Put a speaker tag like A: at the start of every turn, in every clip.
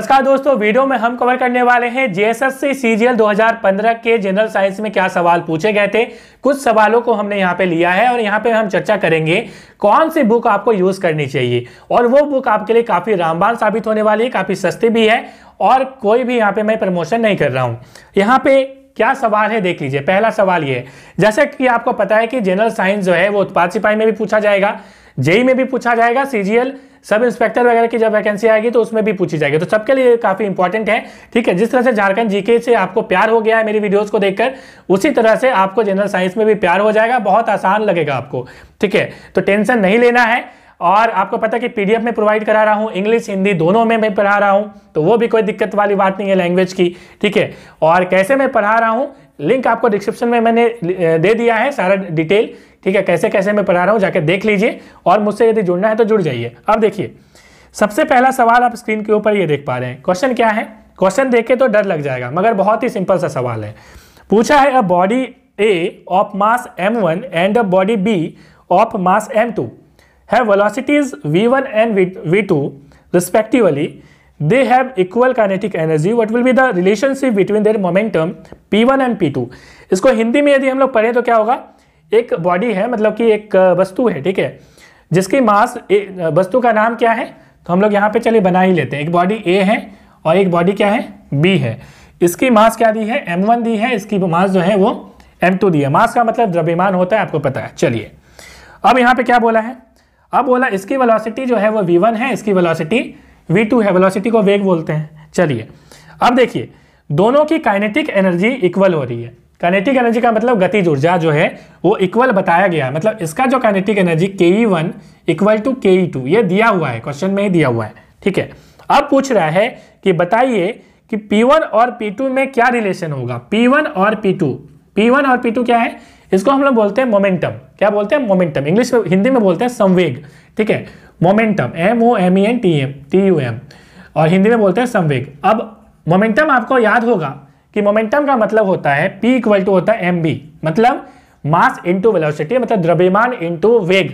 A: नमस्कार दोस्तों वीडियो में हम कवर करने वाले हैं जेएसएससी सीजीएल 2015 के जनरल साइंस में क्या सवाल पूछे गए थे कुछ सवालों को हमने यहाँ पे लिया है और यहाँ पे हम चर्चा करेंगे कौन सी बुक आपको यूज करनी चाहिए और वो बुक आपके लिए काफी रामबान साबित होने वाली है काफी सस्ती भी है और कोई भी यहाँ पे मैं प्रमोशन नहीं कर रहा हूँ यहाँ पे क्या सवाल है देख लीजिए पहला सवाल ये जैसे कि आपको पता है कि जनरल साइंस जो है वो उत्पाद सिपाही में भी पूछा जाएगा जेई में भी पूछा जाएगा सीजीएल सब इंस्पेक्टर वगैरह की जब वैकेंसी आएगी तो उसमें भी पूछी जाएगी तो सबके लिए काफ़ी इंपॉर्टेंट है ठीक है जिस तरह से झारखंड जीके से आपको प्यार हो गया है मेरी वीडियोज़ को देखकर उसी तरह से आपको जनरल साइंस में भी प्यार हो जाएगा बहुत आसान लगेगा आपको ठीक है तो टेंशन नहीं लेना है और आपको पता कि पीडीएफ में प्रोवाइड करा रहा हूँ इंग्लिश हिंदी दोनों में मैं पढ़ा रहा हूँ तो वो भी कोई दिक्कत वाली बात नहीं है लैंग्वेज की ठीक है और कैसे मैं पढ़ा रहा हूँ लिंक आपको डिस्क्रिप्शन में मैंने दे दिया है सारा डिटेल ठीक है कैसे कैसे मैं पढ़ा रहा हूँ जाके देख लीजिए और मुझसे यदि जुड़ना है तो जुड़ जाइए अब देखिए सबसे पहला सवाल आप स्क्रीन के ऊपर ये देख पा रहे हैं क्वेश्चन क्या है क्वेश्चन देखे तो डर लग जाएगा मगर बहुत ही सिंपल सा सवाल है पूछा है a body A of mass m one a body B of mass m two B velocities v one and v two respectively they have equal have energy what will be the relationship between their momentum p one and p two इसको हिंदी में यदि हम लोग पढ़ें तो क्या होगा एक बॉडी है मतलब कि एक वस्तु है ठीक है जिसकी मास वस्तु का नाम क्या है तो हम लोग यहाँ पे चलिए बना ही लेते हैं एक बॉडी ए है और एक बॉडी क्या है बी है इसकी मास क्या दी है एम वन दी है इसकी मास जो है वो एम टू दी है मास का मतलब द्रव्यमान होता है आपको पता है चलिए अब यहाँ पे क्या बोला है अब बोला इसकी वेलोसिटी जो है वो वी वन है इसकी वेलोसिटी वी टू है वेलोसिटी को वेग बोलते हैं चलिए अब देखिए दोनों की काइनेटिक एनर्जी इक्वल हो रही है कैनेटिक एनर्जी का मतलब गतिज ऊर्जा जो है वो इक्वल बताया गया है मतलब इसका जो कैनेटिक एनर्जी के ई वन इक्वल टू के ई टू ये दिया हुआ है क्वेश्चन में ही दिया हुआ है ठीक है अब पूछ रहा है कि बताइए कि P1 और P2 में क्या रिलेशन होगा P1 और P2 P1 और P2 क्या है इसको हम लोग बोलते हैं मोमेंटम क्या बोलते हैं मोमेंटम इंग्लिश में हिंदी में बोलते हैं संवेग ठीक है momentum M O M E N T U M यू एम और हिंदी में बोलते हैं संवेग अब मोमेंटम आपको याद होगा कि मोमेंटम का मतलब होता है पी इक्वल टू होता है एम बी मतलब मास इंटू वेलोसिटी मतलब द्रव्यमान इंटू वेग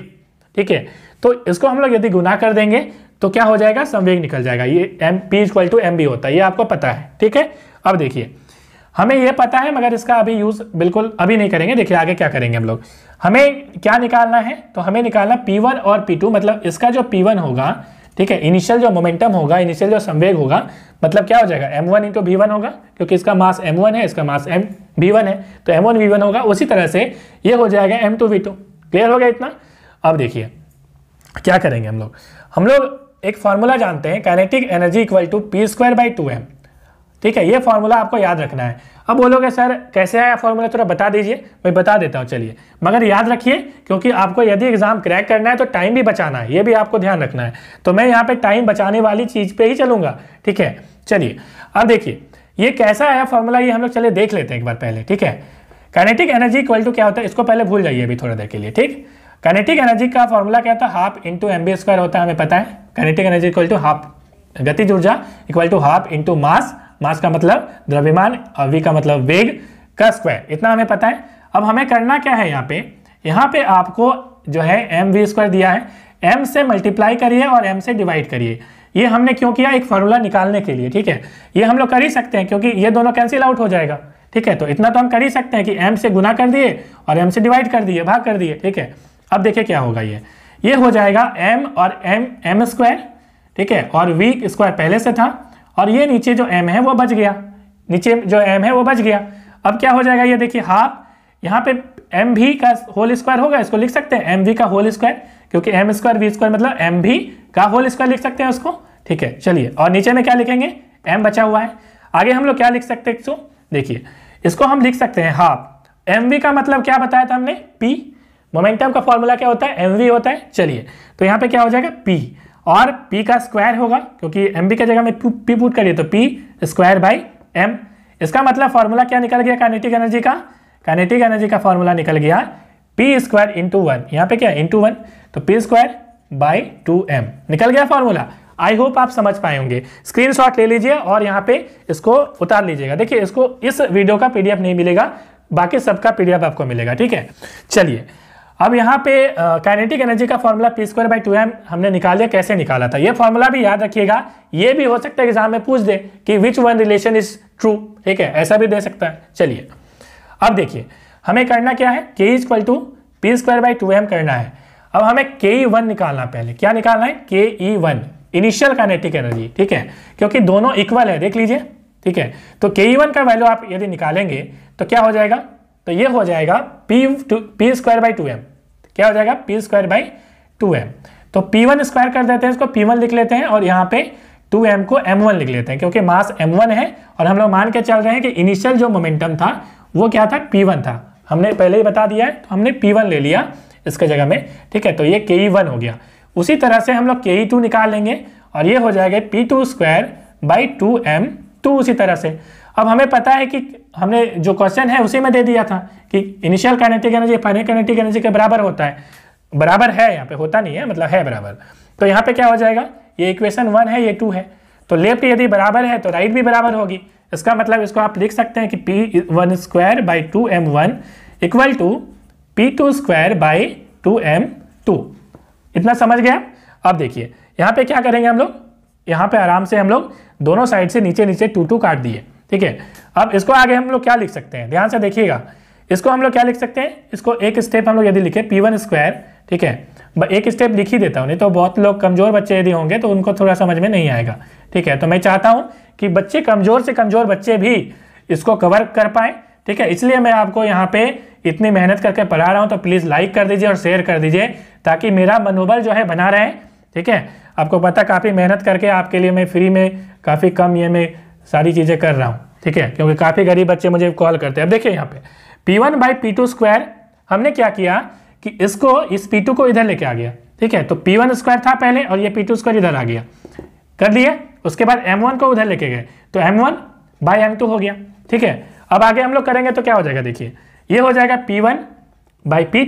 A: ठीक है तो इसको हम लोग यदि गुना कर देंगे तो क्या हो जाएगा संवेग निकल जाएगा ये M P equal to M B होता है ये आपको पता है ठीक है अब देखिए हमें यह पता है मगर इसका अभी यूज बिल्कुल अभी नहीं करेंगे देखिए आगे क्या करेंगे हम लोग हमें क्या निकालना है तो हमें निकालना वन और टू मतलब इसका जो वन होगा ठीक है इनिशियल जो मोमेंटम होगा इनिशियल जो संवेग होगा मतलब क्या हो जाएगा M one into B one होगा क्योंकि इसका मास एम वन है इसका मास एम बी वन है तो एम वन वी वन होगा उसी तरह से ये हो जाएगा M two V two clear हो गया इतना अब देखिए क्या करेंगे हम लोग हम लोग एक फार्मूला जानते हैं kinetic energy equal to P square by two M ठीक है ये फार्मूला आपको याद रखना है अब बोलोगे सर कैसे आया फॉर्मूला थोड़ा बता दीजिए मैं बता देता हूँ चलिए मगर याद रखिए क्योंकि आपको यदि एग्जाम क्रैक करना है तो टाइम भी बचाना है ये भी आपको ध्यान रखना है तो मैं यहाँ पे टाइम बचाने वाली चीज़ पे ही चलूंगा ठीक है चलिए अब देखिए ये कैसा आया फॉर्मूला ये हम लोग चलिए देख लेते हैं एक बार पहले ठीक है कनेटिक एनर्जी इक्वल टू क्या होता है इसको पहले भूल जाइए अभी थोड़ा देर के लिए ठीक कनेटिक एनर्जी का फॉर्मूला क्या होता है हाफ इंटू एम स्क्वायर होता है हमें पता है kinetic energy equal to half गतिज ऊर्जा equal to half into mass mass का मतलब द्रव्यमान और वी का मतलब वेग का स्क्वायर इतना हमें पता है अब हमें करना क्या है यहाँ पे यहाँ पे आपको जो है एम वी स्क्वायर दिया है एम से मल्टीप्लाई करिए और एम से डिवाइड करिए ये हमने क्यों किया एक फॉर्मूला निकालने के लिए ठीक है ये हम लोग कर ही सकते हैं क्योंकि ये दोनों कैंसिल आउट हो जाएगा ठीक है तो इतना तो हम कर ही सकते हैं कि एम से गुना कर दिए और एम से डिवाइड कर दिए भाग कर दिए ठीक है अब देखिए क्या होगा ये ये हो जाएगा एम और एम एम स्क्वायर ठीक है और वी स्क्वायर पहले से था और ये नीचे जो एम है वो बच गया नीचे जो एम है वो बच गया अब क्या हो जाएगा ये देखिए हाफ यहाँ पे एम भी का होल स्क्वायर होगा इसको लिख सकते हैं एम वी का होल स्क्वायर क्योंकि एम स्क्वायर वी स्क्वायर मतलब एम भी का होल स्क्वायर लिख सकते हैं उसको ठीक है चलिए और नीचे में क्या लिखेंगे एम बचा हुआ है आगे हम लोग क्या लिख सकते हैं इसको देखिए इसको हम लिख सकते हैं हाफ एम वी का मतलब क्या बताया था हमने पी मोमेंटम का फॉर्मूला क्या होता है एम वी होता है चलिए तो यहाँ पे क्या हो जाएगा पी और पी का स्क्वायर होगा क्योंकि एम बी की जगह में पी पुट करिए तो पी स्क्वायर बाई एम इसका मतलब फॉर्मूला क्या निकल गया कानेटिक एनर्जी का कानेटिक एनर्जी का फॉर्मूला निकल गया पी स्क्वायर इंटू वन यहाँ पे क्या इंटू वन तो P square by two M निकल गया फॉर्मूला आई होप आप समझ पाए होंगे शॉट ले लीजिए और यहाँ पे इसको उतार लीजिएगा देखिए इसको इस वीडियो का पीडीएफ नहीं मिलेगा बाकी सबका पीडीएफ आपको मिलेगा ठीक है चलिए अब यहाँ पे काइनेटिक एनर्जी का formula P square by two M हमने निकाल दिया कैसे निकाला था ये फॉर्मूला भी याद रखिएगा ये भी हो सकता है एग्जाम में पूछ दे कि which one relation is true ठीक है ऐसा भी दे सकता है चलिए अब देखिए हमें करना क्या है के is equal to P square by two M करना है अब हमें के ई वन निकालना पहले क्या निकालना है के E one initial kinetic energy ठीक है क्योंकि दोनों इक्वल है देख लीजिए ठीक है तो के ई वन का वैल्यू आप यदि निकालेंगे तो क्या हो जाएगा तो ये हो जाएगा P two P square by two M क्या हो जाएगा P square by two M तो पी वन स्क्वायर कर देते हैं इसको पी वन लिख लेते हैं और यहाँ पे टू एम को एम वन लिख लेते हैं क्योंकि मास एम वन है और हम लोग मान के चल रहे हैं कि इनिशियल जो मोमेंटम था वो क्या था पी वन था हमने पहले ही बता दिया है तो हमने पी वन ले लिया इसके जगह में ठीक है तो ये के ई वन हो गया उसी तरह से हम लोग के ई टू निकाल लेंगे और ये हो जाएगा P two square by two M two उसी तरह से अब हमें पता है कि हमने जो क्वेश्चन है उसी में दे दिया था कि initial kinetic energy final kinetic energy के बराबर होता है बराबर है यहाँ पे होता नहीं है मतलब है बराबर तो यहाँ पे क्या हो जाएगा ये इक्वेशन वन है ये टू है तो लेफ्ट यदि बराबर है तो राइट भी बराबर होगी इसका मतलब इसको आप लिख सकते हैं कि P one square by two M one equal to P two square by two M two इतना समझ गया अब देखिए यहाँ पे क्या करेंगे हम लोग यहाँ पे आराम से हम लोग दोनों साइड से नीचे नीचे टू टू काट दिए ठीक है अब इसको आगे हम लोग क्या लिख सकते हैं ध्यान से देखिएगा इसको हम लोग क्या लिख सकते हैं इसको एक स्टेप हम लोग यदि लिखे पी वन स्क्वायर ठीक है एक स्टेप लिख ही देता हूँ नहीं तो बहुत लोग कमजोर बच्चे यदि होंगे तो उनको थोड़ा समझ में नहीं आएगा ठीक है तो मैं चाहता हूँ कि बच्चे कमजोर से कमजोर बच्चे भी इसको कवर कर पाए ठीक है इसलिए मैं आपको यहाँ पे इतनी मेहनत करके पढ़ा रहा हूँ तो प्लीज़ लाइक कर दीजिए और शेयर कर दीजिए ताकि मेरा मनोबल जो है बना रहे ठीक है आपको पता काफ़ी मेहनत करके आपके लिए मैं फ्री में काफ़ी कम ये में सारी चीज़ें कर रहा हूँ ठीक है क्योंकि काफ़ी गरीब बच्चे मुझे कॉल करते हैं अब देखिए यहाँ पे P1 one by P square हमने क्या किया कि इसको इस P2 को इधर लेके आ गया ठीक है तो P1 वन स्क्वायर था पहले और ये P2 स्क्वायर इधर आ गया कर दिए उसके बाद M1 को उधर लेके गए तो M1 वन बाई एम हो गया ठीक है अब आगे हम लोग करेंगे तो क्या हो जाएगा देखिए ये हो जाएगा पी वन बाई पी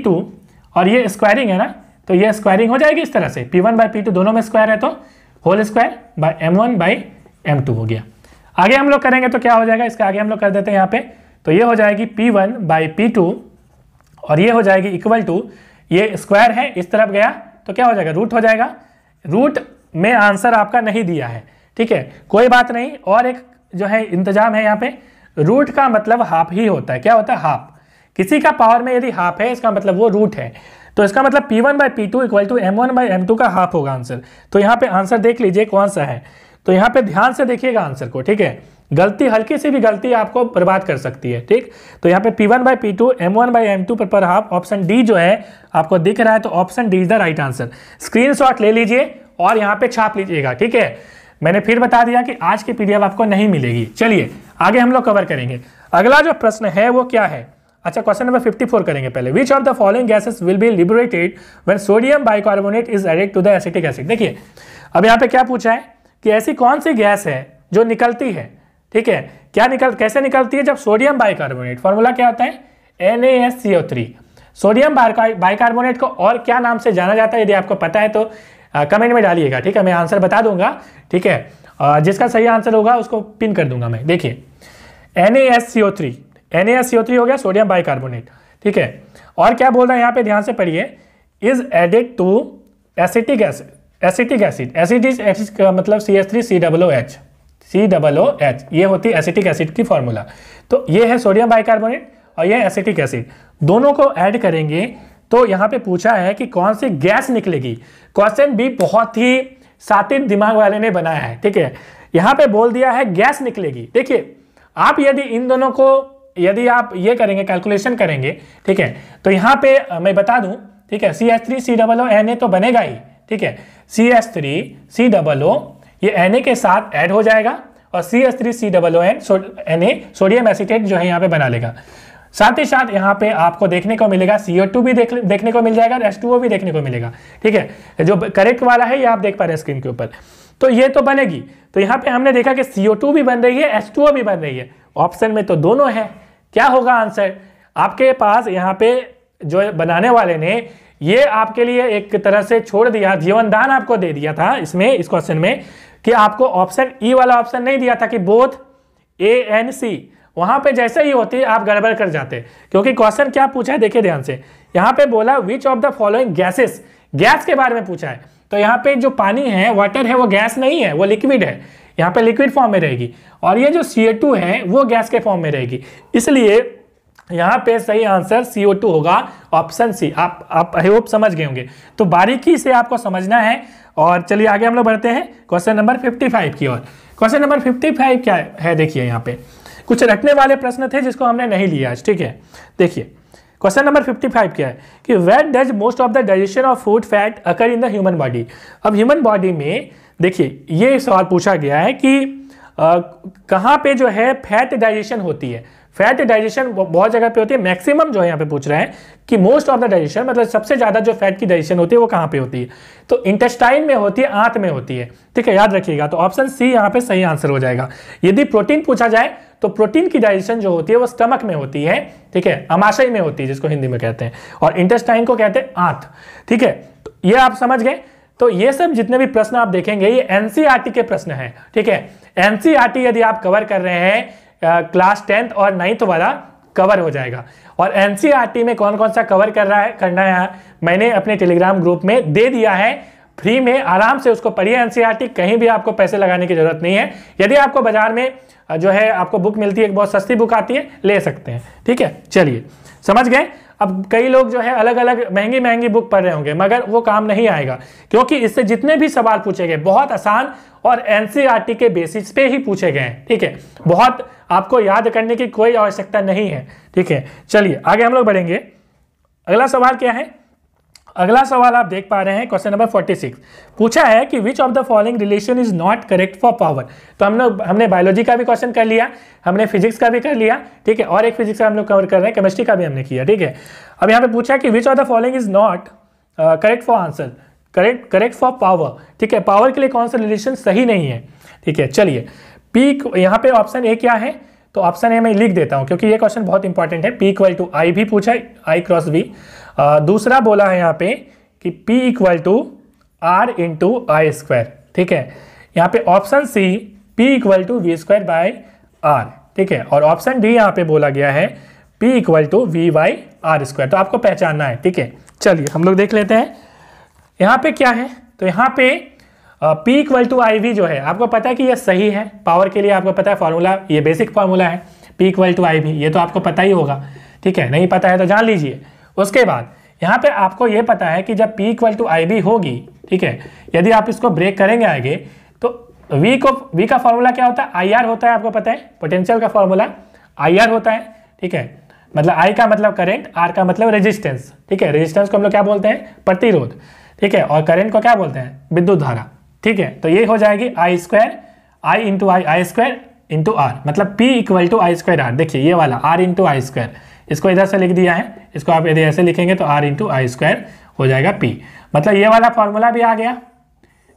A: और ये स्क्वायरिंग है ना तो ये स्क्वायरिंग हो जाएगी इस तरह से पी वन बाई पी दोनों में स्क्वायर है तो whole square by M one by M हो गया आगे हम लोग करेंगे तो क्या हो जाएगा इसका आगे हम लोग कर देते हैं यहाँ पे तो ये हो जाएगी पी वन बाई पी और ये हो जाएगी इक्वल टू ये स्क्वायर है इस तरफ गया तो क्या हो जाएगा रूट हो जाएगा रूट में आंसर आपका नहीं दिया है ठीक है कोई बात नहीं और एक जो है इंतजाम है यहाँ पे रूट का मतलब हाफ ही होता है क्या होता है हाफ किसी का पावर में यदि हाफ है इसका मतलब वो रूट है तो इसका मतलब P one by P two equal to M one by M two का हाफ होगा आंसर तो यहाँ पे आंसर देख लीजिए कौन सा है तो यहाँ पे ध्यान से देखिएगा आंसर को ठीक है गलती हल्की सी भी गलती आपको बर्बाद कर सकती है ठीक तो यहाँ पे P1 one by P two M one by M two पर, हाफ ऑप्शन डी जो है आपको दिख रहा है तो option D is the right answer screen ले लीजिए और यहाँ पे छाप लीजिएगा ठीक है मैंने फिर बता दिया कि आज की पीडीएफ आपको नहीं मिलेगी चलिए आगे हम लोग कवर करेंगे अगला जो प्रश्न है वो क्या है अच्छा क्वेश्चन नंबर 54 करेंगे पहले which of the following gases will be liberated when sodium bicarbonate is added to the acetic acid देखिए अब यहाँ पे क्या पूछा है कि ऐसी कौन सी गैस है जो निकलती है ठीक है क्या निकल कैसे निकलती है जब सोडियम बाइकार्बोनेट फॉर्मूला क्या होता है N A S C O three sodium bicarbonate को और क्या नाम से जाना जाता है यदि आपको पता है तो आ, कमेंट में डालिएगा ठीक है मैं आंसर बता दूंगा ठीक है आ, जिसका सही आंसर होगा उसको पिन कर दूंगा मैं देखिए N A S C O three N A S C O three हो गया सोडियम बाइकार्बोनेट ठीक है और क्या बोल रहा है यहाँ पे ध्यान से पढ़िए is added to acetic acid acetic acid acid acid का मतलब C S three C double O H C double O H ये होती है एसिटिक एसिड की फॉर्मूला तो ये है सोडियम बाइकार्बोनेट और ये एसिटिक एसिड दोनों को ऐड करेंगे तो यहाँ पे पूछा है कि कौन सी गैस निकलेगी क्वेश्चन भी बहुत ही सातिन दिमाग वाले ने बनाया है ठीक है यहाँ पे बोल दिया है गैस निकलेगी देखिए आप यदि इन दोनों को यदि आप ये करेंगे कैलकुलेशन करेंगे ठीक है तो यहाँ पे मैं बता दूँ ठीक है C S three C double O N A तो बनेगा ही ठीक है C S three C double O ये एन के साथ ऐड हो जाएगा और C S three C double O N N A sodium acetate जो है यहाँ पे बना लेगा साथ ही साथ यहाँ पे आपको देखने को मिलेगा सीओ टू भी देख, देखने को मिल जाएगा एस टू ओ भी देखने को मिलेगा ठीक है जो करेक्ट वाला है ये आप देख पा रहे हैं स्क्रीन के ऊपर तो ये तो बनेगी तो यहाँ पे हमने देखा कि सीओ टू भी बन रही है एस टू ओ भी बन रही है ऑप्शन में तो दोनों है क्या होगा आंसर आपके पास यहाँ पे जो बनाने वाले ने ये आपके लिए एक तरह से छोड़ दिया जीवन दान आपको दे दिया था इसमें इस क्वेश्चन में कि आपको ऑप्शन ई e वाला ऑप्शन नहीं दिया था कि बोथ ए एन सी वहां पे जैसे ही होती आप गड़बड़ कर जाते क्योंकि क्वेश्चन क्या पूछा है देखिए ध्यान से यहाँ पे बोला which of the following gases gas के बारे में पूछा है तो यहाँ पे जो पानी है वाटर है वो गैस नहीं है वो लिक्विड है यहाँ पे लिक्विड फॉर्म में रहेगी और ये जो सी है वो गैस के फॉर्म में रहेगी इसलिए यहाँ पे सही आंसर CO2 होगा ऑप्शन सी आप आप आई होप समझ गए होंगे तो बारीकी से आपको समझना है और चलिए आगे हम लोग बढ़ते हैं क्वेश्चन नंबर 55 की ओर क्वेश्चन नंबर 55 क्या है देखिए यहाँ पे कुछ रखने वाले प्रश्न थे जिसको हमने नहीं लिया आज ठीक है देखिए क्वेश्चन नंबर 55 क्या है कि where does most of the digestion of food fat occur in the human body अब ह्यूमन बॉडी में देखिए ये सवाल पूछा गया है कि कहाँ पे जो है फैट डाइजेशन होती है फैट डाइजेशन बहुत जगह पे होती है मैक्सिमम जो है यहाँ पे पूछ रहे हैं कि मोस्ट ऑफ द डाइजेशन मतलब सबसे ज्यादा जो फैट की डाइजेशन होती है वो कहाँ पे होती है तो इंटेस्टाइन में होती है आंत में होती है ठीक है याद रखिएगा तो ऑप्शन सी यहाँ पे सही आंसर हो जाएगा यदि प्रोटीन पूछा जाए तो प्रोटीन की डाइजेशन जो होती है वो स्टमक में होती है ठीक है अमाशय में होती है जिसको हिंदी में कहते हैं और इंटेस्टाइन को कहते हैं आंत ठीक है तो ये आप समझ गए तो ये सब जितने भी प्रश्न आप देखेंगे ये एनसीआरटी e के प्रश्न हैं ठीक है एनसीआरटी e यदि आप कवर कर रहे हैं क्लास टेंथ और नाइन्थ वाला कवर हो जाएगा और एनसीईआरटी e में कौन कौन सा कवर कर रहा है करना है मैंने अपने टेलीग्राम ग्रुप में दे दिया है फ्री में आराम से उसको पढ़िए एनसीईआरटी e कहीं भी आपको पैसे लगाने की जरूरत नहीं है यदि आपको बाजार में जो है आपको बुक मिलती है बहुत सस्ती बुक आती है ले सकते हैं ठीक है चलिए समझ गए अब कई लोग जो है अलग अलग महंगी महंगी बुक पढ़ रहे होंगे मगर वो काम नहीं आएगा क्योंकि इससे जितने भी सवाल पूछे गए बहुत आसान और एनसीईआरटी e के बेसिस पे ही पूछे गए हैं ठीक है बहुत आपको याद करने की कोई आवश्यकता नहीं है ठीक है चलिए आगे हम लोग बढ़ेंगे अगला सवाल क्या है अगला सवाल आप देख पा रहे हैं क्वेश्चन नंबर 46 पूछा है कि which of the following relation is not correct for power तो हम लोग हमने बायोलॉजी का भी क्वेश्चन कर लिया हमने फिजिक्स का भी कर लिया ठीक है और एक फिजिक्स का हम लोग कवर कर रहे हैं केमिस्ट्री का भी हमने किया ठीक है अब यहाँ पे पूछा कि which of the following is not correct for answer correct correct for power ठीक है पावर के लिए कौन सा रिलेशन सही नहीं है ठीक है चलिए पी यहाँ पे ऑप्शन ए क्या है तो ऑप्शन ए मैं लिख देता हूँ क्योंकि ये क्वेश्चन बहुत इंपॉर्टेंट है पी इक्वल टू आई भी पूछा है आई क्रॉस वी दूसरा बोला है यहाँ पे कि P equal to R into I square ठीक है यहाँ पे option C P equal to V square by R ठीक है और ऑप्शन डी यहाँ पे बोला गया है P equal to V by R square तो आपको पहचानना है ठीक है चलिए हम लोग देख लेते हैं यहाँ पे क्या है तो यहाँ पे P equal to I V जो है आपको पता है कि यह सही है पावर के लिए आपको पता है फॉर्मूला ये बेसिक फॉर्मूला है P equal to I V ये तो आपको पता ही होगा ठीक है नहीं पता है तो जान लीजिए उसके बाद यहाँ पे आपको ये पता है कि जब P equal to I B होगी ठीक है यदि आप इसको ब्रेक करेंगे आगे तो वी को वी का फॉर्मूला क्या होता है आई आर होता है आपको पता है पोटेंशियल का फॉर्मूला आई आर होता है ठीक है मतलब आई का मतलब करेंट आर का मतलब रेजिस्टेंस ठीक है रेजिस्टेंस को हम लोग क्या बोलते हैं प्रतिरोध ठीक है और करेंट को क्या बोलते हैं विद्युत धारा ठीक है तो ये हो जाएगी I square I into I I square into R मतलब P equal to I square R देखिए ये वाला आर इंटू आई स्क्वायर इसको इधर से लिख दिया है इसको आप यदि ऐसे लिखेंगे तो आर इंटू आई स्क्वायर हो जाएगा पी मतलब ये वाला फार्मूला भी आ गया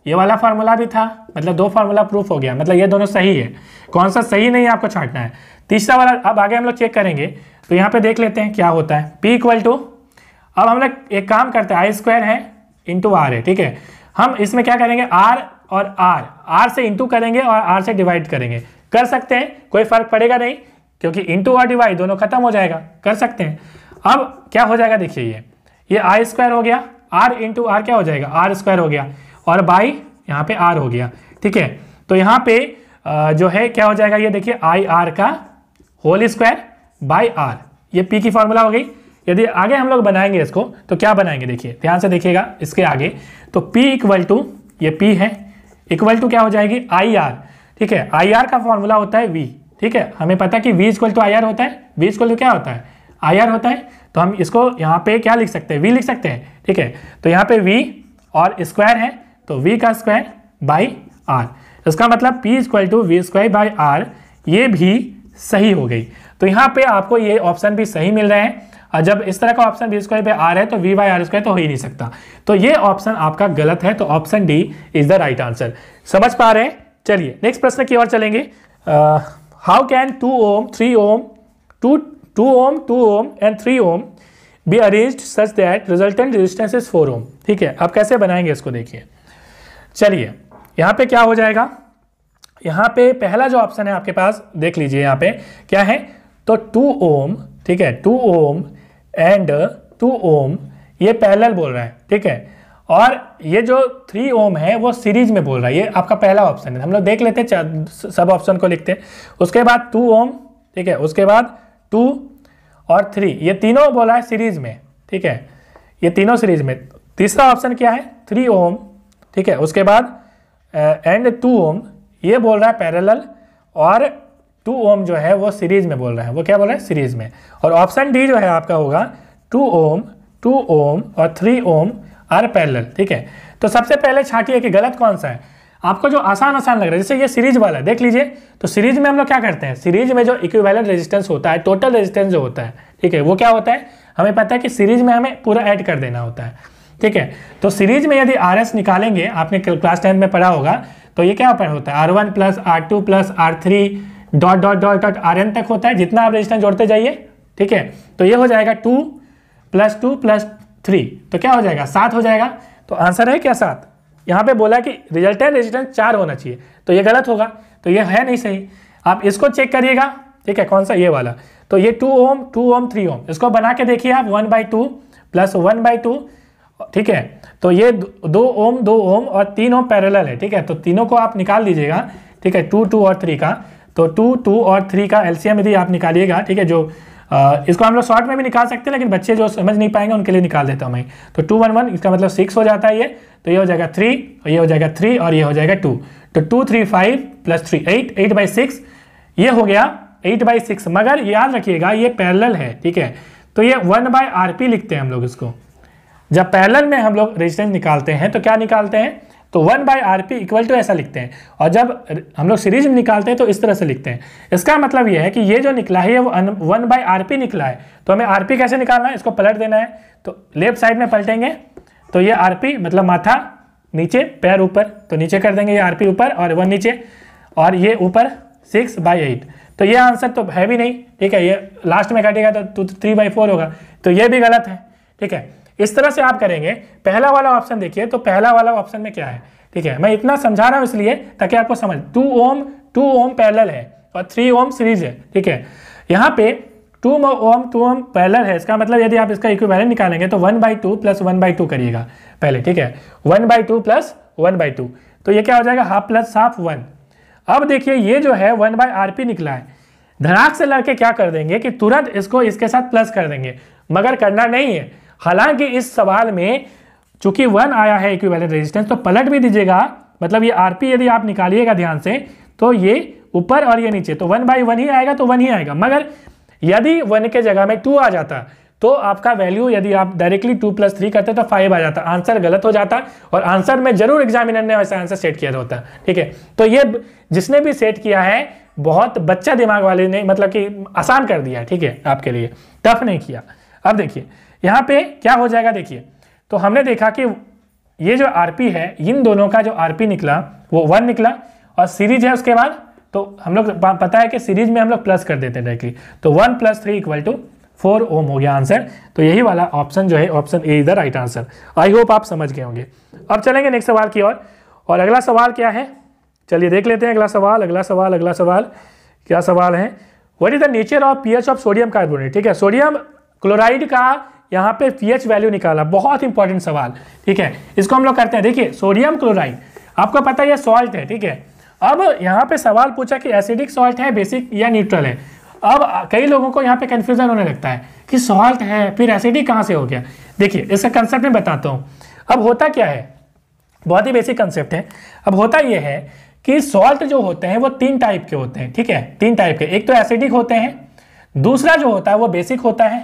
A: ये वाला फार्मूला भी था मतलब दो फार्मूला प्रूफ हो गया मतलब ये दोनों सही है कौन सा सही नहीं है आपको छाटना है तीसरा वाला अब आगे हम लोग चेक करेंगे तो यहाँ पे देख लेते हैं क्या होता है पी इक्वल टू अब हम लोग एक काम करते हैं आई स्क्वायर है इंटू आर है ठीक है हम इसमें क्या करेंगे आर और आर आर से इंटू करेंगे और आर से डिवाइड करेंगे कर सकते हैं कोई फर्क पड़ेगा नहीं क्योंकि इंटू और डिवाइड दोनों खत्म हो जाएगा कर सकते हैं अब क्या हो जाएगा देखिए ये ये आई स्क्वायर हो गया आर इंटू आर क्या हो जाएगा आर स्क्वायर हो गया और बाई यहाँ पे आर हो गया ठीक है तो यहाँ पे जो है क्या हो जाएगा ये देखिए आई आर का होल स्क्वायर बाई आर ये पी की फॉर्मूला हो गई यदि आगे हम लोग बनाएंगे इसको तो क्या बनाएंगे देखिए ध्यान से देखिएगा इसके आगे तो पी इक्वल टू ये पी है इक्वल टू क्या हो जाएगी आई आर ठीक है आई आर का फॉर्मूला होता है वी ठीक है हमें पता है कि V equal to I R होता है वी इक्वल टू क्या होता है आई आर होता है तो हम इसको यहाँ पे क्या लिख सकते हैं वी लिख सकते हैं ठीक है तो यहाँ पे वी और स्क्वायर है तो वी का स्क्वायर बाई आर इसका मतलब P equal to V square by R ये भी सही हो गई तो यहाँ पे आपको ये ऑप्शन भी सही मिल रहा है और जब इस तरह का option V square by R है तो वी बाई आर स्क्वायर तो हो ही नहीं सकता तो ये ऑप्शन आपका गलत है तो option D is the right answer समझ पा रहे हैं चलिए नेक्स्ट प्रश्न की ओर चलेंगे आ, how can 2 ohm 3 ohm 2 2 ohm 2 ohm and 3 ohm be arranged such that resultant resistance is four ohm ठीक है आप कैसे बनाएंगे इसको देखिए चलिए यहाँ पे क्या हो जाएगा यहाँ पे पहला जो ऑप्शन है आपके पास देख लीजिए यहाँ पे क्या है तो टू ओम ठीक है two ohm and two ohm ये पैरेलल बोल रहा है ठीक है और ये जो थ्री ओम है वो सीरीज में बोल रहा है ये आपका पहला ऑप्शन है हम लोग देख लेते हैं सब ऑप्शन को लिखते हैं उसके बाद टू ओम ठीक है उसके बाद टू और थ्री ये तीनों बोला है सीरीज में ठीक है ये तीनों सीरीज में तीसरा ऑप्शन क्या है थ्री ओम ठीक है उसके बाद एंड टू ओम ये बोल रहा है पैरेलल और टू ओम जो है वो सीरीज में बोल रहा है वो क्या बोल रहा है सीरीज में और ऑप्शन डी जो है आपका होगा टू ओम टू ओम और थ्री ओम आर पैरेलल ठीक है तो सबसे पहले छाटिए कि गलत कौन सा है आपको जो आसान आसान लग रहा है जैसे ये सीरीज वाला देख लीजिए तो सीरीज में हम लोग क्या करते हैं सीरीज में जो इक्विवेलेंट रेजिस्टेंस होता है टोटल रेजिस्टेंस जो होता है ठीक है वो क्या होता है हमें पता है कि सीरीज में हमें पूरा ऐड कर देना होता है ठीक है तो सीरीज में यदि आर एस निकालेंगे आपने क्लास टेंथ में पढ़ा होगा तो ये क्या पर होता है R one plus R two plus R three dot dot dot dot R N तक होता है जितना आप रेजिस्टेंस जोड़ते जाइए ठीक है तो ये हो जाएगा two plus two plus three तो क्या हो जाएगा सात हो जाएगा तो आंसर है क्या सात यहाँ पे बोला कि रिजल्टेंट रेजिडेंट चार होना चाहिए तो ये गलत होगा तो ये है नहीं सही आप इसको चेक करिएगा ठीक है कौन सा ये वाला तो ये two ohm two ohm three ohm इसको बना के देखिए आप one by two plus one by two ठीक है तो ये दो ओम दो ओम और तीन ओम पैरल है ठीक है तो तीनों को आप निकाल दीजिएगा ठीक है टू टू और थ्री का तो टू टू और थ्री का एलसीएम यदि आप निकालिएगा ठीक है जो इसको हम लोग शॉर्ट में भी निकाल सकते हैं लेकिन बच्चे जो समझ नहीं पाएंगे उनके लिए निकाल देता हूँ मैं तो टू वन वन इसका मतलब सिक्स हो जाता है ये तो ये हो जाएगा थ्री और ये हो जाएगा थ्री और ये हो जाएगा टू तो two three five plus three eight eight by six ये हो गया एट बाई सिक्स मगर याद रखिएगा ये पैरल है ठीक है तो ये वन बाय आर लिखते हैं हम लोग इसको जब पैरल में हम लोग रेजिस्टेंस निकालते हैं तो क्या निकालते हैं तो one by R P equal to ऐसा लिखते हैं और जब हम लोग सीरीज में निकालते हैं तो इस तरह से लिखते हैं इसका मतलब यह है कि ये जो निकला है वो वन बाई आर पी निकला है तो हमें आर पी कैसे निकालना है इसको पलट देना है तो लेफ्ट साइड में पलटेंगे तो ये आर पी मतलब माथा नीचे पैर ऊपर तो नीचे कर देंगे ये आर पी ऊपर और वन नीचे और ये ऊपर सिक्स बाई एट तो ये आंसर तो है भी नहीं ठीक है ये लास्ट में काटेगा तो थ्री बाई फोर होगा तो ये भी गलत है ठीक है इस तरह से आप करेंगे पहला वाला ऑप्शन देखिए तो पहला वाला ऑप्शन में क्या है ठीक है मैं इतना समझा रहा हूं इसलिए ताकि आपको समझ two ohm two ohm parallel है और थ्री ओम सीरीज है ठीक है यहां पे two ohm two ohm parallel है इसका मतलब यदि आप इसका इक्विवेलेंट निकालेंगे तो one by two plus one by two करिएगा पहले ठीक है one by two plus one by two तो ये क्या हो जाएगा हाफ प्लस हाफ वन अब देखिए ये जो है वन बाई आर पी निकला है धनाक से लड़के क्या कर देंगे कि तुरंत इसको इसके साथ प्लस कर देंगे मगर करना नहीं है हालांकि इस सवाल में चूंकि वन आया है इक्विवेलेंट रेजिस्टेंस तो पलट भी दीजिएगा मतलब ये आरपी यदि आप निकालिएगा ध्यान से तो ये ऊपर और ये नीचे तो वन बाई वन ही आएगा तो वन ही आएगा मगर यदि वन के जगह में टू आ जाता तो आपका वैल्यू यदि आप डायरेक्टली टू प्लस थ्री करते तो फाइव आ जाता आंसर गलत हो जाता और आंसर में जरूर एग्जामिनर ने वैसा आंसर सेट किया होता ठीक है तो ये जिसने भी सेट किया है बहुत बच्चा दिमाग वाले ने मतलब कि आसान कर दिया ठीक है आपके लिए टफ नहीं किया अब देखिए यहाँ पे क्या हो जाएगा देखिए तो हमने देखा कि ये जो आर है इन दोनों का जो आर निकला वो वन निकला और सीरीज है उसके बाद तो हम लोग पता है कि सीरीज में हम लोग प्लस कर देते हैं डायरेक्टली तो one plus three equal to four ohm हो गया आंसर तो यही वाला ऑप्शन जो है option A is the right answer I hope आप समझ गए होंगे अब चलेंगे नेक्स्ट सवाल की ओर और, और अगला सवाल क्या है चलिए देख लेते हैं अगला सवाल अगला सवाल अगला सवाल क्या सवाल है what is the nature of pH of sodium carbonate ठीक है सोडियम क्लोराइड का यहाँ पे पी वैल्यू निकाला बहुत इंपॉर्टेंट सवाल ठीक है इसको हम लोग करते हैं देखिए सोडियम क्लोराइड आपको पता है ये सॉल्ट है ठीक है अब यहाँ पे सवाल पूछा कि एसिडिक सॉल्ट है बेसिक या न्यूट्रल है अब कई लोगों को यहाँ पे कन्फ्यूजन होने लगता है कि सॉल्ट है फिर एसिडिक कहाँ से हो गया देखिए इसका कंसेप्ट मैं बताता हूँ अब होता क्या है बहुत ही बेसिक कंसेप्ट है अब होता यह है कि सॉल्ट जो होते हैं वो तीन टाइप के होते हैं ठीक है तीन टाइप के एक तो एसिडिक होते हैं दूसरा जो होता है वो बेसिक होता है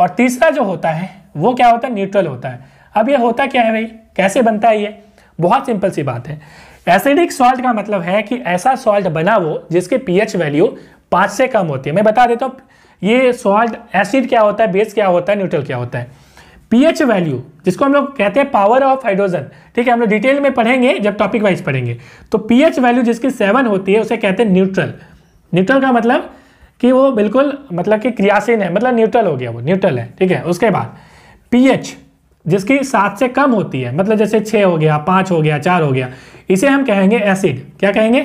A: और तीसरा जो होता है वो क्या होता है न्यूट्रल होता है अब ये होता क्या है भाई कैसे बनता है ये बहुत सिंपल सी बात है एसिडिक सॉल्ट का मतलब है कि ऐसा सॉल्ट बना वो जिसके पीएच वैल्यू पाँच से कम होती है मैं बता देता हूँ ये सॉल्ट एसिड क्या होता है बेस क्या होता है न्यूट्रल क्या होता है पीएच वैल्यू जिसको हम लोग कहते हैं पावर ऑफ हाइड्रोजन ठीक है हम लोग डिटेल में पढ़ेंगे जब टॉपिक वाइज पढ़ेंगे तो पीएच वैल्यू जिसकी सेवन होती है उसे कहते हैं न्यूट्रल न्यूट्रल का मतलब कि वो बिल्कुल मतलब कि क्रियासीन है मतलब न्यूट्रल हो गया वो न्यूट्रल है ठीक है उसके बाद पीएच जिसकी सात से कम होती है मतलब जैसे छः हो गया पाँच हो गया चार हो गया इसे हम कहेंगे एसिड क्या कहेंगे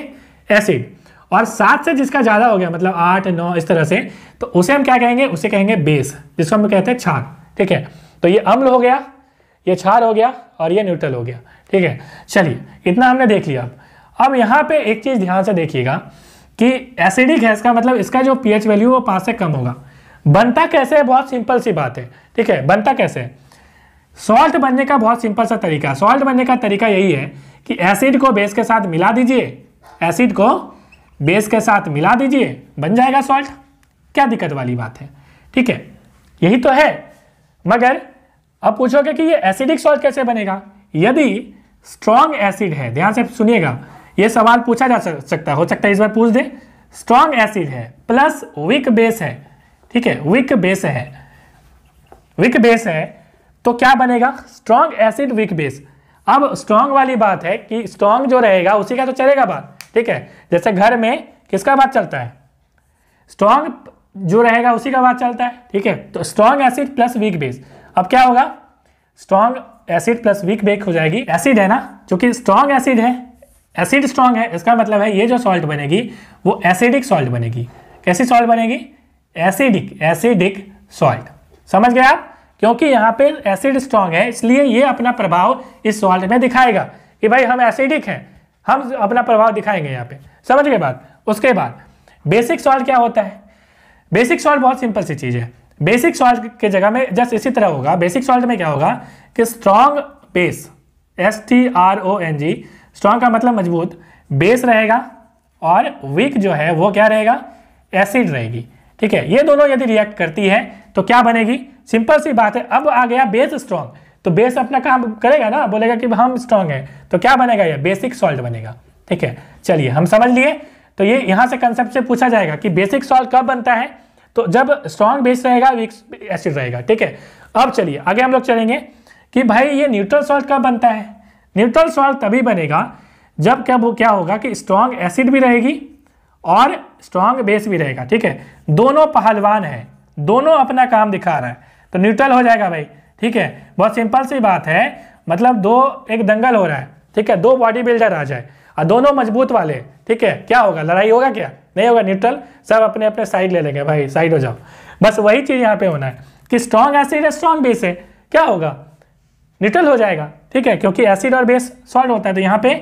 A: एसिड और सात से जिसका ज़्यादा हो गया मतलब आठ नौ इस तरह से तो उसे हम क्या कहेंगे उसे कहेंगे बेस जिसको हम कहते हैं छार ठीक है तो ये अम्ल हो गया ये छार हो गया और ये न्यूट्रल हो गया ठीक है चलिए इतना हमने देख लिया अब अब यहाँ पे एक चीज़ ध्यान से देखिएगा कि एसिडिक है इसका मतलब इसका जो पीएच वैल्यू वो पाँच से कम होगा बनता कैसे है बहुत सिंपल सी बात है ठीक है बनता कैसे है सॉल्ट बनने का बहुत सिंपल सा तरीका सॉल्ट बनने का तरीका यही है कि एसिड को बेस के साथ मिला दीजिए एसिड को बेस के साथ मिला दीजिए बन जाएगा सॉल्ट क्या दिक्कत वाली बात है ठीक है यही तो है मगर अब पूछोगे कि ये एसिडिक सॉल्ट कैसे बनेगा यदि स्ट्रॉन्ग एसिड है ध्यान से सुनिएगा ये सवाल पूछा जा सकता हो सकता है इस बार पूछ दे स्ट्रॉन्ग एसिड है प्लस वीक बेस है ठीक है वीक बेस है वीक बेस है तो क्या बनेगा स्ट्रॉन्ग एसिड वीक बेस अब स्ट्रॉन्ग वाली बात है कि स्ट्रॉन्ग जो रहेगा उसी का तो चलेगा बात ठीक है जैसे घर में किसका बात चलता है स्ट्रॉन्ग जो रहेगा उसी का बात चलता है ठीक है तो strong acid plus weak base अब क्या होगा strong acid plus weak base हो जाएगी एसिड है ना क्योंकि स्ट्रॉन्ग एसिड है एसिड स्ट्रांग है इसका मतलब है ये जो सॉल्ट बनेगी वो एसिडिक सॉल्ट बनेगी कैसी सॉल्ट बनेगी एसिडिक एसिडिक सॉल्ट समझ गए आप क्योंकि यहाँ पे एसिड स्ट्रांग है इसलिए ये अपना प्रभाव इस सॉल्ट में दिखाएगा कि भाई हम एसिडिक हैं हम अपना प्रभाव दिखाएंगे यहाँ पे समझ गए बात उसके बाद बेसिक सॉल्ट क्या होता है बेसिक सॉल्ट बहुत सिंपल सी चीज़ है बेसिक सॉल्ट के जगह में जस्ट इसी तरह होगा बेसिक सॉल्ट में क्या होगा कि strong base S T R O N G strong का मतलब मजबूत बेस रहेगा और वीक जो है वो क्या रहेगा एसिड रहेगी ठीक है ये दोनों यदि रिएक्ट करती है तो क्या बनेगी सिंपल सी बात है अब आ गया बेस स्ट्रांग तो बेस अपना काम करेगा ना बोलेगा कि हम स्ट्रांग हैं तो क्या बनेगा ये बेसिक सॉल्ट बनेगा ठीक है चलिए हम समझ लिए तो ये यहाँ से कंसेप्ट से पूछा जाएगा कि बेसिक सॉल्ट कब बनता है तो जब स्ट्रांग बेस रहेगा वीक एसिड रहेगा ठीक है अब चलिए आगे हम लोग चलेंगे कि भाई ये न्यूट्रल सॉल्ट कब बनता है न्यूट्रल सॉल्ट तभी बनेगा जब क्या वो क्या होगा कि स्ट्रांग एसिड भी रहेगी और स्ट्रांग बेस भी रहेगा ठीक है दोनों पहलवान है दोनों अपना काम दिखा रहा है तो न्यूट्रल हो जाएगा भाई ठीक है बहुत सिंपल सी बात है मतलब दो एक दंगल हो रहा है ठीक है दो बॉडी बिल्डर आ जाए और दोनों मजबूत वाले ठीक है क्या होगा लड़ाई होगा क्या नहीं होगा न्यूट्रल सब अपने अपने साइड ले लेंगे भाई साइड हो जाओ बस वही चीज़ यहाँ पे होना है कि स्ट्रांग एसिड है स्ट्रांग बेस है क्या होगा न्यूट्रल हो जाएगा ठीक है क्योंकि एसिड और बेस सॉल्ट होता है तो यहाँ पे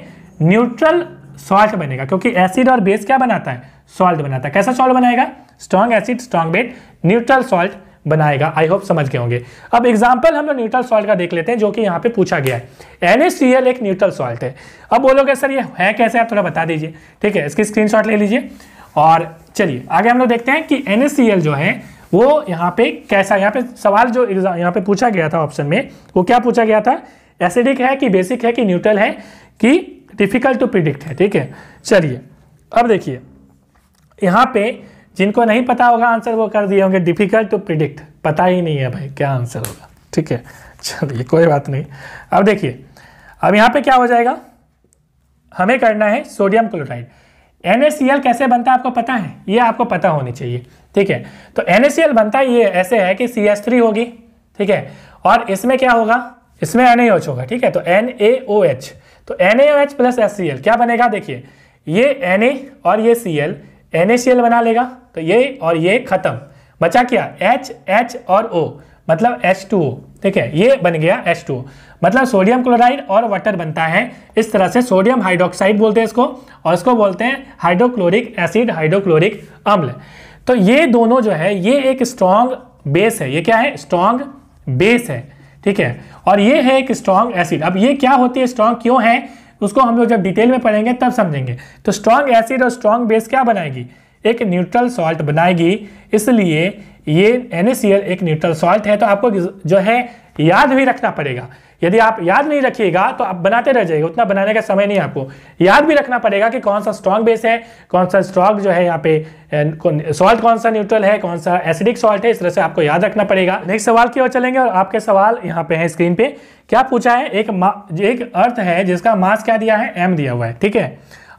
A: न्यूट्रल सॉल्ट बनेगा क्योंकि एसिड और बेस क्या बनाता है सॉल्ट बनाता है कैसा सॉल्ट बनाएगा strong acid strong base neutral salt बनाएगा आई होप समझ गए होंगे अब एग्जाम्पल हम लोग न्यूट्रल सॉल्ट का देख लेते हैं जो कि यहाँ पे पूछा गया है एन एक न्यूट्रल सॉल्ट है अब बोलोगे सर ये है कैसे आप थोड़ा बता दीजिए ठीक है इसकी स्क्रीन ले लीजिए और चलिए आगे हम लोग देखते हैं कि एन जो है वो यहाँ पे कैसा यहाँ पे सवाल जो एग्जाम यहाँ पे पूछा गया था ऑप्शन में वो क्या पूछा गया था एसिडिक है कि बेसिक है कि न्यूट्रल है कि डिफिकल्ट टू प्रिडिक्ट है ठीक है चलिए अब देखिए यहाँ पे जिनको नहीं पता होगा आंसर वो कर दिए होंगे डिफिकल्ट टू प्रिडिक्ट पता ही नहीं है भाई क्या आंसर होगा ठीक है चलिए कोई बात नहीं अब देखिए अब यहाँ पे क्या हो जाएगा हमें करना है सोडियम क्लोराइड एन कैसे बनता है आपको पता है ये आपको पता होनी चाहिए ठीक है तो एन बनता है ये ऐसे है कि सी होगी ठीक है और इसमें क्या होगा इसमें एन होगा ठीक है तो एन ए ओ एच तो N A O H plus S C L क्या बनेगा देखिए ये एन ए और ये C L N A C L बना लेगा तो ये और ये खत्म बचा क्या एच एच और ओ मतलब एच टू ओ ठीक है ये बन गया एच टू मतलब सोडियम क्लोराइड और वाटर बनता है इस तरह से सोडियम हाइड्रोक्साइड बोलते हैं इसको और इसको बोलते हैं हाइड्रोक्लोरिक एसिड हाइड्रोक्लोरिक अम्ल तो ये दोनों जो है ये एक स्ट्रॉन्ग बेस है ये क्या है स्ट्रॉन्ग बेस है ठीक है और ये है एक स्ट्रॉन्ग एसिड अब ये क्या होती है स्ट्रॉन्ग क्यों है उसको हम लोग जब डिटेल में पढ़ेंगे तब समझेंगे तो स्ट्रॉन्ग एसिड और स्ट्रॉन्ग बेस क्या बनाएगी एक न्यूट्रल सॉल्ट बनाएगी इसलिए ये एन एक न्यूट्रल सॉल्ट है तो आपको जो है याद भी रखना पड़ेगा यदि आप याद नहीं रखिएगा तो आप बनाते रह जाएगा उतना बनाने का समय नहीं आपको याद भी रखना पड़ेगा कि कौन सा स्ट्रॉन्ग बेस है कौन सा स्ट्रॉन्ग जो है यहाँ पे सॉल्ट कौन सा न्यूट्रल है कौन सा एसिडिक सॉल्ट है इस तरह से आपको याद रखना पड़ेगा नेक्स्ट सवाल की ओर चलेंगे और आपके सवाल यहाँ पे है स्क्रीन पे क्या पूछा है एक एक अर्थ है जिसका मास क्या दिया है एम दिया हुआ है ठीक है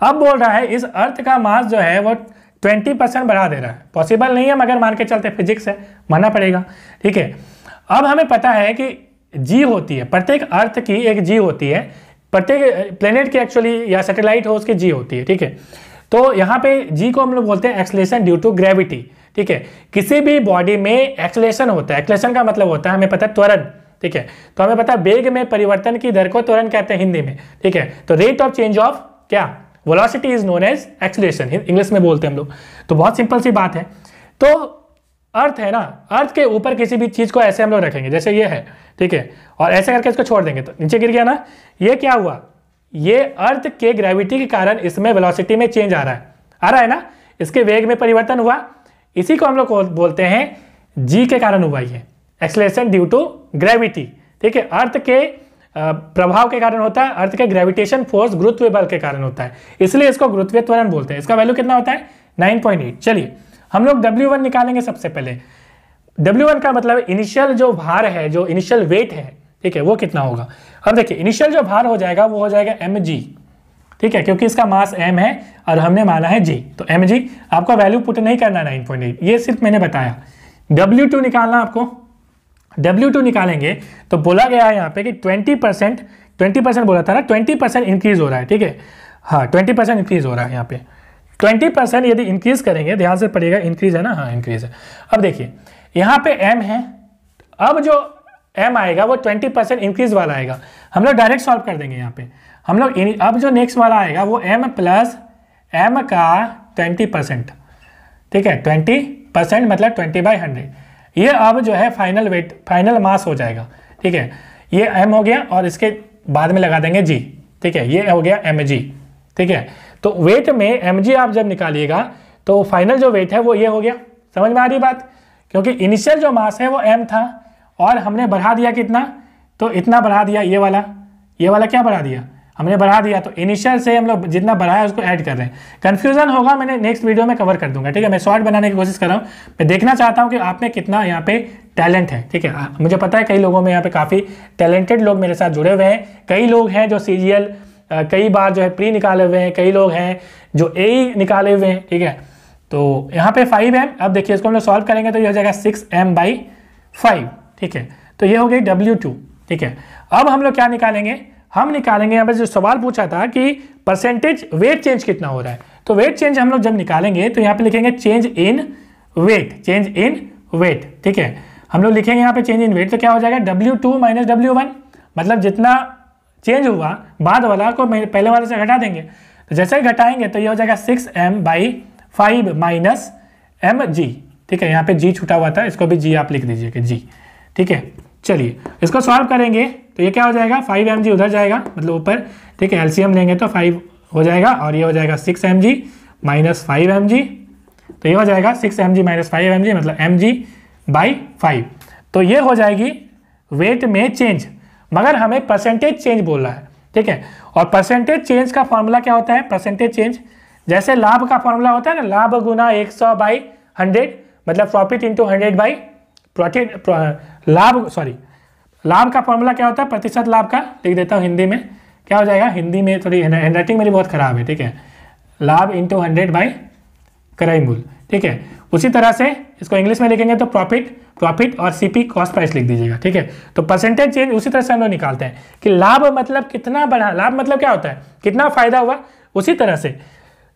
A: अब बोल रहा है इस अर्थ का मास जो है वो ट्वेंटी परसेंट बढ़ा दे रहा है पॉसिबल नहीं है मगर मान के चलते फिजिक्स है मानना पड़ेगा ठीक है अब हमें पता है कि जी होती है प्रत्येक अर्थ की एक जी होती है प्रत्येक प्लेनेट की एक्चुअली या सैटेलाइट हो उसकी जी होती है ठीक है तो यहाँ पे जी को हम लोग बोलते हैं एक्सलेशन ड्यू टू ग्रेविटी ठीक है किसी भी बॉडी में एक्सलेशन होता है एक्सलेशन का मतलब होता है हमें पता है त्वरण ठीक है तो हमें पता है वेग में परिवर्तन की दर को त्वरण कहते हैं हिंदी में ठीक है तो रेट ऑफ चेंज ऑफ क्या velocity is known as acceleration English में बोलते हैं हम लोग तो बहुत सिंपल सी बात है तो अर्थ है ना अर्थ के ऊपर किसी भी चीज़ को ऐसे हम लोग रखेंगे जैसे ये है ठीक है और ऐसे करके इसको छोड़ देंगे तो नीचे गिर गया ना ये क्या हुआ ये अर्थ के ग्रेविटी के कारण इसमें वेलोसिटी में चेंज आ रहा है आ रहा है ना इसके वेग में परिवर्तन हुआ इसी को हम लोग बोलते हैं जी के कारण हुआ ये एक्सलेशन ड्यू टू ग्रेविटी ठीक है अर्थ के प्रभाव के कारण होता है अर्थ के ग्रेविटेशन फोर्स गुरुत्व बल के कारण होता है इसलिए इसको गुरुत्व त्वरण बोलते हैं इसका वैल्यू कितना होता है नाइन चलिए हम लोग W1 निकालेंगे सबसे पहले W1 का मतलब इनिशियल जो भार है जो इनिशियल वेट है ठीक है वो कितना होगा अब देखिए इनिशियल जो भार हो जाएगा वो हो जाएगा एम ठीक है क्योंकि इसका मास एम है और हमने माना है जी तो एम जी आपको वैल्यू पुट नहीं करना नाइन एट ये सिर्फ मैंने बताया W2 निकालना आपको W2 निकालेंगे तो बोला गया है यहाँ पे कि 20 परसेंट ट्वेंटी परसेंट बोला था ना 20 परसेंट इंक्रीज हो रहा है ठीक है हाँ 20 परसेंट इंक्रीज हो रहा है यहाँ पे ट्वेंटी परसेंट यदि इंक्रीज करेंगे ध्यान से पड़ेगा इंक्रीज है ना हाँ इंक्रीज है अब देखिए यहाँ पे एम है अब जो एम आएगा वो ट्वेंटी परसेंट इंक्रीज वाला आएगा हम लोग डायरेक्ट सॉल्व कर देंगे यहाँ पे हम लोग अब जो नेक्स्ट वाला आएगा वो एम प्लस एम का ट्वेंटी परसेंट ठीक है ट्वेंटी परसेंट मतलब ट्वेंटी बाई हंड्रेड ये अब जो है फाइनल वेट फाइनल मास हो जाएगा ठीक है ये एम हो गया और इसके बाद में लगा देंगे जी ठीक है ये हो गया एम जी ठीक है तो वेट में एम आप जब निकालिएगा तो फाइनल जो वेट है वो ये हो गया समझ में आ रही बात क्योंकि इनिशियल जो मास है वो एम था और हमने बढ़ा दिया कितना तो इतना बढ़ा दिया ये वाला ये वाला क्या बढ़ा दिया हमने बढ़ा दिया तो इनिशियल से हम लोग जितना बढ़ाया उसको ऐड कर रहे हैं कन्फ्यूजन होगा मैंने नेक्स्ट वीडियो में कवर कर दूंगा ठीक है मैं शॉर्ट बनाने की कोशिश कर रहा हूँ मैं देखना चाहता हूँ कि आप में कितना यहाँ पे टैलेंट है ठीक है मुझे पता है कई लोगों में यहाँ पे काफ़ी टैलेंटेड लोग मेरे साथ जुड़े हुए हैं कई लोग हैं जो सीरियल कई बार जो है प्री निकाले हुए हैं कई लोग हैं जो ए निकाले हुए हैं ठीक है तो यहाँ पे फाइव एम अब देखिए इसको हम लोग सॉल्व करेंगे तो ये हो जाएगा सिक्स एम बाई फाइव ठीक है तो ये हो गई डब्ल्यू टू ठीक है अब हम लोग क्या निकालेंगे हम निकालेंगे यहाँ पर जो सवाल पूछा था कि परसेंटेज वेट चेंज कितना हो रहा है तो वेट चेंज हम लोग जब निकालेंगे तो यहाँ पे लिखेंगे change in weight change in weight ठीक है हम लोग लिखेंगे यहाँ पे चेंज इन वेट तो क्या हो जाएगा W two minus W one मतलब जितना चेंज हुआ बाद वाला को पहले वाले से घटा देंगे तो जैसे ही घटाएंगे तो ये हो जाएगा six M by five minus M G ठीक है यहाँ पे जी छुटा हुआ था इसको भी जी आप लिख दीजिए कि जी ठीक है चलिए इसको सॉल्व करेंगे तो ये क्या हो जाएगा फाइव एम जी उधर जाएगा मतलब ऊपर ठीक है एलसीएम लेंगे तो फाइव हो जाएगा और ये हो जाएगा six M G minus five M G तो ये हो जाएगा six M G minus five M G मतलब एम जी बाई फाइव तो ये हो जाएगी वेट में चेंज मगर हमें परसेंटेज चेंज बोलना है ठीक है और परसेंटेज चेंज का फॉर्मूला क्या होता है परसेंटेज चेंज जैसे लाभ का फॉर्मूला होता है ना लाभ गुना एक सौ बाई हंड्रेड मतलब profit into hundred by profit लाभ सॉरी लाभ का फॉर्मूला क्या होता है प्रतिशत लाभ का लिख देता हूँ हिंदी में क्या हो जाएगा हिंदी में थोड़ी हैंड राइटिंग मेरी बहुत खराब है ठीक है लाभ इंटू हंड्रेड बाई क्रय मूल्य ठीक है उसी तरह से इसको इंग्लिश में लिखेंगे तो प्रॉफिट प्रॉफिट और सीपी कॉस्ट प्राइस लिख दीजिएगा ठीक है तो परसेंटेज चेंज उसी तरह से हम लोग निकालते हैं कि लाभ मतलब कितना बढ़ा लाभ मतलब क्या होता है कितना फायदा हुआ उसी तरह से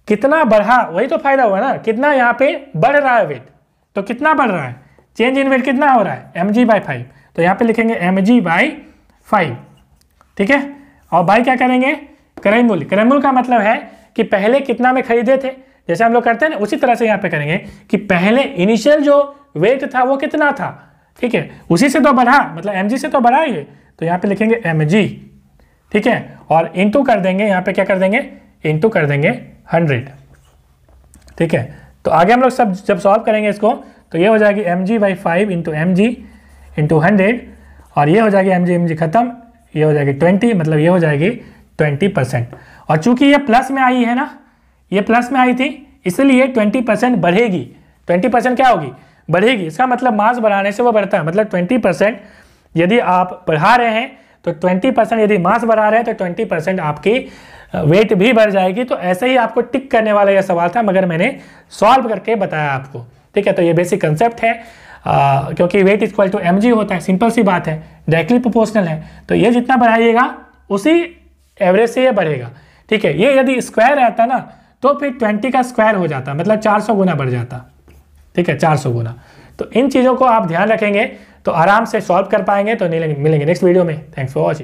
A: कितना बढ़ा वही तो फायदा हुआ ना कितना यहाँ पे बढ़ रहा है वेट तो कितना बढ़ रहा है चेंज इन वेट कितना हो रहा है एम जी बाई फाइव तो यहाँ पे लिखेंगे एम जी बाई फाइव ठीक है और बाई क्या करेंगे करेंगुल करेंगुल का मतलब है कि पहले कितना में खरीदे थे जैसे हम लोग करते हैं ना उसी तरह से यहाँ पे करेंगे कि पहले इनिशियल जो वेट था वो कितना था ठीक है उसी से तो बढ़ा मतलब एम से तो बढ़ा ये तो यहाँ पे लिखेंगे एम ठीक है और इंटू कर देंगे यहाँ पे क्या कर देंगे इंटू कर देंगे हंड्रेड ठीक है तो आगे हम लोग सब जब सॉल्व करेंगे इसको तो ये हो जाएगी M G by five into M G into hundred और ये हो जाएगी एम जी एम जी खत्म ये हो जाएगी ट्वेंटी मतलब ये हो जाएगी ट्वेंटी परसेंट और चूंकि ये प्लस में आई है ना ये प्लस में आई थी इसलिए ट्वेंटी परसेंट बढ़ेगी ट्वेंटी परसेंट क्या होगी बढ़ेगी इसका मतलब मास बढ़ाने से वो बढ़ता है मतलब ट्वेंटी परसेंट यदि आप बढ़ा रहे हैं तो ट्वेंटी परसेंट यदि मास बढ़ा रहे हैं तो ट्वेंटी परसेंट आपकी वेट भी बढ़ जाएगी तो ऐसे ही आपको टिक करने वाला यह सवाल था मगर मैंने सॉल्व करके बताया आपको ठीक है तो ये बेसिक कंसेप्ट है आ, क्योंकि वेट इक्वल टू एम होता है सिंपल सी बात है डायरेक्टली प्रोपोर्शनल है तो ये जितना बढ़ाइएगा उसी एवरेज से ये बढ़ेगा ठीक है ये यदि स्क्वायर रहता ना तो फिर ट्वेंटी का स्क्वायर हो जाता मतलब चार सौ गुना बढ़ जाता ठीक है चार सौ गुना तो इन चीज़ों को आप ध्यान रखेंगे तो आराम से सॉल्व कर पाएंगे तो मिलेंगे नेक्स्ट वीडियो में थैंक्स फॉर वॉचिंग